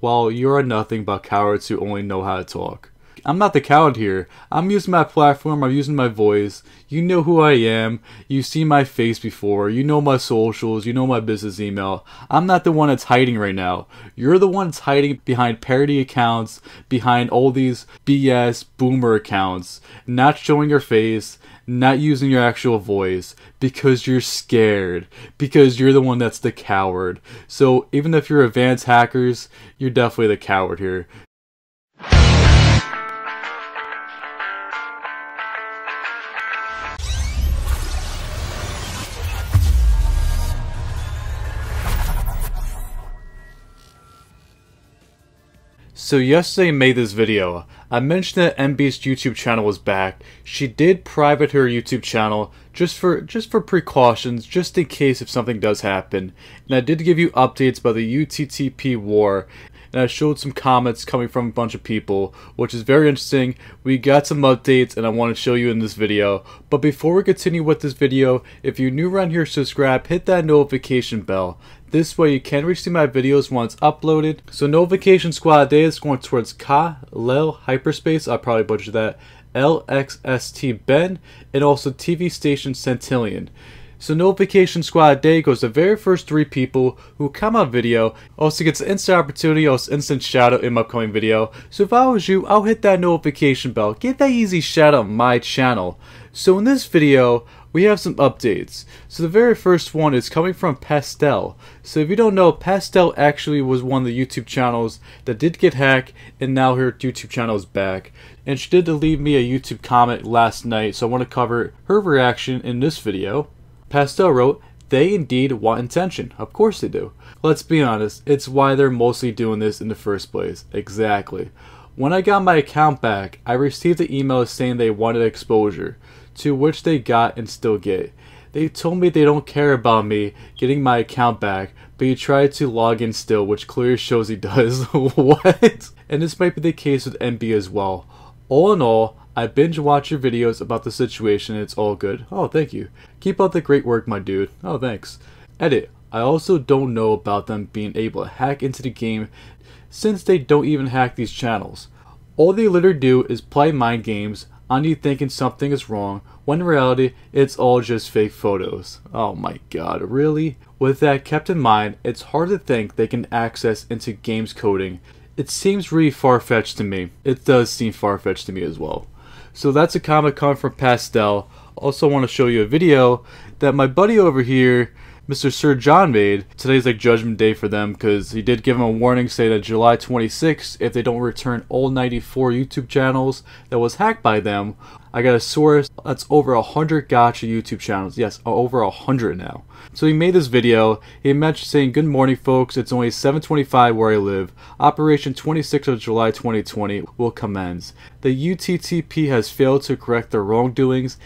while you're nothing but cowards who only know how to talk. I'm not the coward here. I'm using my platform, I'm using my voice. You know who I am. You've seen my face before. You know my socials, you know my business email. I'm not the one that's hiding right now. You're the one that's hiding behind parody accounts, behind all these BS boomer accounts, not showing your face, not using your actual voice because you're scared, because you're the one that's the coward. So even if you're advanced hackers, you're definitely the coward here So yesterday made this video. I mentioned that MB's YouTube channel was back. She did private her YouTube channel just for just for precautions, just in case if something does happen. And I did give you updates about the UTTP war. And I showed some comments coming from a bunch of people, which is very interesting. We got some updates and I want to show you in this video. But before we continue with this video, if you're new around here, subscribe, hit that notification bell. This way you can receive my videos once uploaded. So notification squad day is going towards Ka, Lel, Hyperspace, I probably butchered that, LXST Ben, and also TV station Centillion. So notification squad day goes to the very first three people who come on video, also gets an instant opportunity also instant shout out in my upcoming video. So if I was you, I'll hit that notification bell, get that easy shout out on my channel. So in this video, we have some updates. So the very first one is coming from Pastel. So if you don't know, Pastel actually was one of the YouTube channels that did get hacked, and now her YouTube channel is back. And she did leave me a YouTube comment last night, so I want to cover her reaction in this video. Pastel wrote, they indeed want attention. Of course they do. Let's be honest, it's why they're mostly doing this in the first place. Exactly. When I got my account back, I received an email saying they wanted exposure, to which they got and still get. They told me they don't care about me getting my account back, but he tried to log in still, which clearly shows he does. what? And this might be the case with MB as well. All in all, I binge watch your videos about the situation it's all good. Oh, thank you. Keep up the great work, my dude. Oh, thanks. Edit. I also don't know about them being able to hack into the game since they don't even hack these channels. All they literally do is play mind games on you thinking something is wrong when in reality it's all just fake photos. Oh my god, really? With that kept in mind, it's hard to think they can access into games coding. It seems really far-fetched to me. It does seem far-fetched to me as well. So that's a comic con from Pastel. Also want to show you a video that my buddy over here Mr. Sir John made, today's like judgment day for them because he did give them a warning saying that July 26th, if they don't return all 94 YouTube channels that was hacked by them, I got a source that's over 100 gotcha YouTube channels. Yes, over 100 now. So he made this video. He mentioned saying, Good morning, folks. It's only 725 where I live. Operation 26 of July 2020 will commence. The UTTP has failed to correct their wrongdoings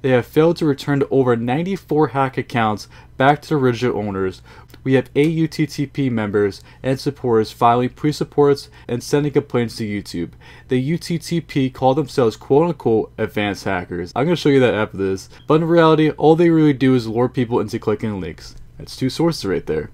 they have failed to return to over 94 hack accounts back to their original owners. We have AUTTP members and supporters filing pre-supports and sending complaints to YouTube. The UTTP call themselves quote-unquote advanced hackers. I'm going to show you that after this, but in reality, all they really do is lure people into clicking links. That's two sources right there.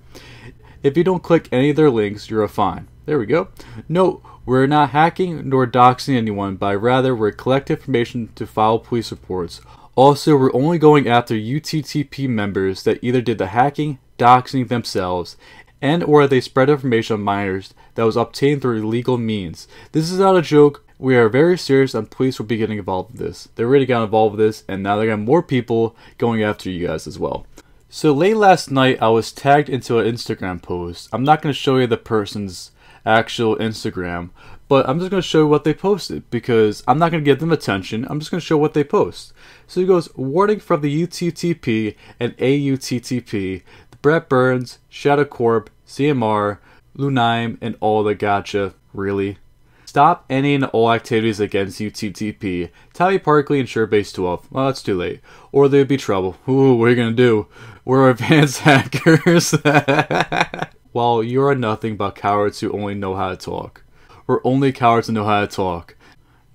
If you don't click any of their links, you're a fine. There we go. Note, we're not hacking nor doxing anyone, but rather we're collecting information to file police reports. Also, we're only going after UTTP members that either did the hacking, doxing themselves, and or they spread information on minors that was obtained through illegal means. This is not a joke. We are very serious and police will be getting involved with this. They already got involved with this and now they got more people going after you guys as well. So late last night I was tagged into an Instagram post. I'm not going to show you the person's actual Instagram, but I'm just going to show what they posted because I'm not going to give them attention. I'm just going to show what they post. So he goes, warning from the UTTP and AUTTP, the Brett Burns, Shadow Corp, CMR, Lunaim and all the gotcha. Really? Stop any and all activities against UTTP, Tally Parkley, and Surebase 12. Well, it's too late. Or there'd be trouble. Ooh, what are you going to do? We're advanced hackers. While well, you are nothing but cowards who only know how to talk. We're only cowards that know how to talk.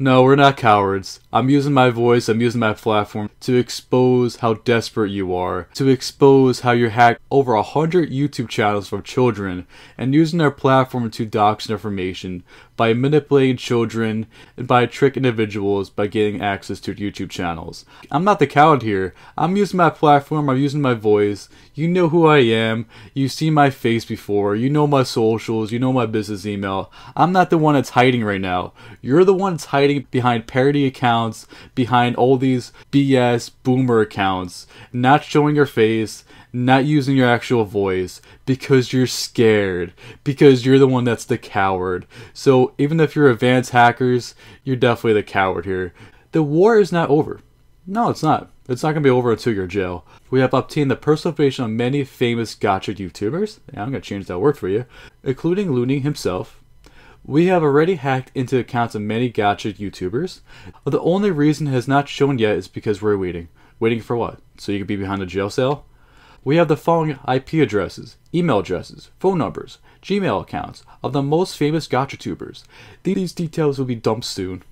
No, we're not cowards. I'm using my voice, I'm using my platform to expose how desperate you are, to expose how you hacked over a hundred YouTube channels from children, and using their platform to dox information, by manipulating children, and by trick individuals by getting access to YouTube channels. I'm not the coward here. I'm using my platform, I'm using my voice. You know who I am. You've seen my face before. You know my socials. You know my business email. I'm not the one that's hiding right now. You're the one that's hiding behind parody accounts, behind all these BS boomer accounts, not showing your face not using your actual voice because you're scared, because you're the one that's the coward. So even if you're advanced hackers, you're definitely the coward here. The war is not over. No, it's not. It's not going to be over until you're jail. We have obtained the personal information of many famous gotcha YouTubers. Yeah, I'm going to change that word for you, including Looney himself. We have already hacked into accounts of many gotcha YouTubers. The only reason it has not shown yet is because we're waiting. Waiting for what? So you could be behind a jail cell? We have the following IP addresses, email addresses, phone numbers, Gmail accounts of the most famous gotcha tubers. These details will be dumped soon.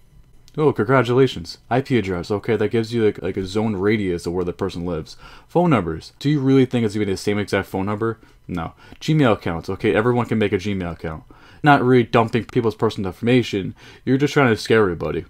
Oh, congratulations. IP address. Okay, that gives you like, like a zone radius of where the person lives. Phone numbers. Do you really think it's going to be the same exact phone number? No. Gmail accounts. Okay, everyone can make a Gmail account. Not really dumping people's personal information. You're just trying to scare everybody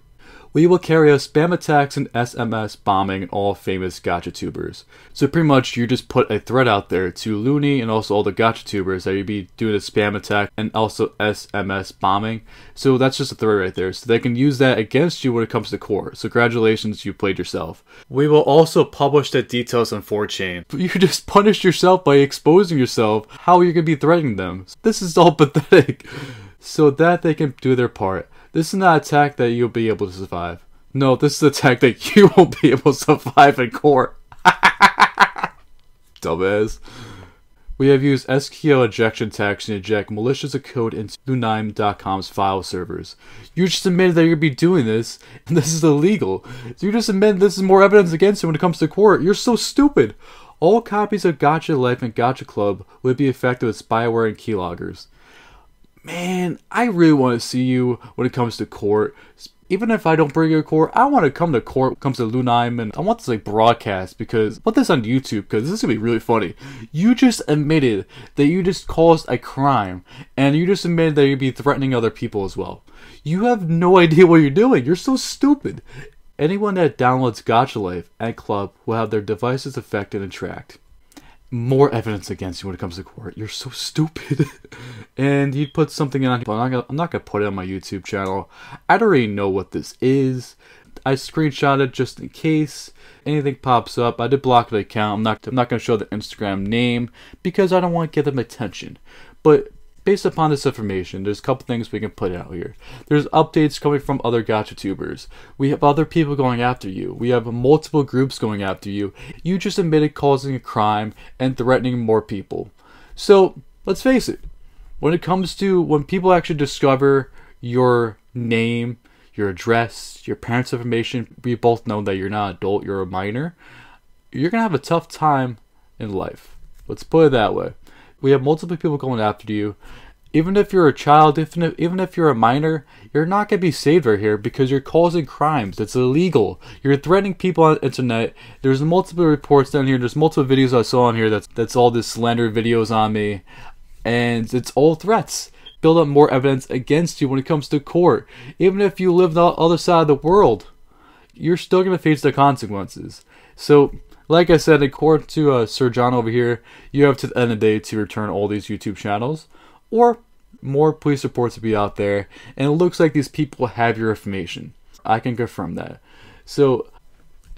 we will carry out spam attacks and SMS bombing all famous gotcha tubers. So pretty much you just put a threat out there to Looney and also all the gotcha tubers that you'd be doing a spam attack and also SMS bombing. So that's just a threat right there. So they can use that against you when it comes to core. So congratulations, you played yourself. We will also publish the details on 4 chain You just punished yourself by exposing yourself. How are you going to be threatening them? This is all pathetic. so that they can do their part. This is not a tech that you'll be able to survive. No, this is a tech that you won't be able to survive in court. Dumbass. We have used SQL injection tags to inject malicious code into Lunime.com's file servers. You just admitted that you're be doing this, and this is illegal. So you just admit this is more evidence against you when it comes to court. You're so stupid. All copies of Gotcha Life and Gotcha Club would be affected with spyware and keyloggers man, I really want to see you when it comes to court. Even if I don't bring you to court, I want to come to court when it comes to Lunheim and I want this like broadcast because put this on YouTube because this is gonna be really funny. You just admitted that you just caused a crime and you just admitted that you'd be threatening other people as well. You have no idea what you're doing. You're so stupid. Anyone that downloads Gotcha Life and Club will have their devices affected and tracked more evidence against you when it comes to court. You're so stupid. and he would put something on, but I'm not, gonna, put it on my YouTube channel. I don't really know what this is. I screenshot it just in case anything pops up. I did block the account. I'm not, I'm not gonna show the Instagram name because I don't want to give them attention. But based upon this information, there's a couple things we can put out here. There's updates coming from other Gacha tubers. We have other people going after you. We have multiple groups going after you. You just admitted causing a crime and threatening more people. So let's face it, when it comes to when people actually discover your name, your address, your parents' information, we both know that you're not an adult, you're a minor, you're gonna have a tough time in life. Let's put it that way. We have multiple people going after you. Even if you're a child, even if, even if you're a minor, you're not going to be saved right here because you're causing crimes. It's illegal. You're threatening people on the internet. There's multiple reports down here. There's multiple videos I saw on here that's, that's all this slander videos on me. And it's all threats build up more evidence against you when it comes to court. Even if you live on the other side of the world, you're still going to face the consequences. So like I said, according to uh, Sir John over here, you have to the end of the day to return all these YouTube channels, or more police reports will be out there, and it looks like these people have your information. I can confirm that. So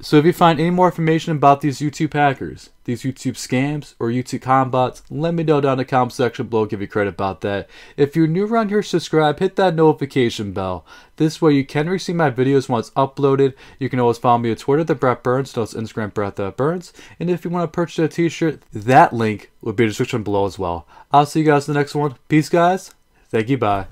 so if you find any more information about these YouTube hackers, these YouTube scams, or YouTube combots, let me know down in the comment section below. I'll give you credit about that. If you're new around here, subscribe, hit that notification bell. This way you can receive my videos once uploaded. You can always follow me on Twitter, the Brett Burns, that's Instagram, Brett the Burns. And if you want to purchase a t-shirt, that link will be in the description below as well. I'll see you guys in the next one. Peace, guys. Thank you, bye.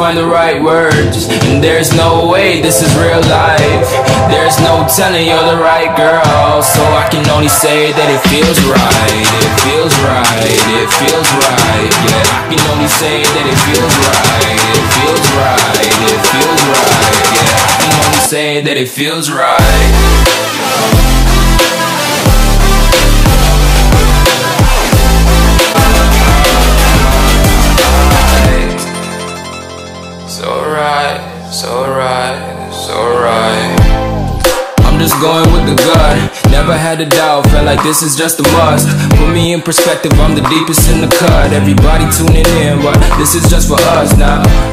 find the right words And there's no way this is real life There's no telling you're the right girl So I can only say that it feels right It feels right, it feels right Yeah, I can only say that it feels right It feels right, it feels right Yeah, I can only say that it feels right without a doubt, felt like this is just a must Put me in perspective, I'm the deepest in the cut Everybody tuning in, but this is just for us now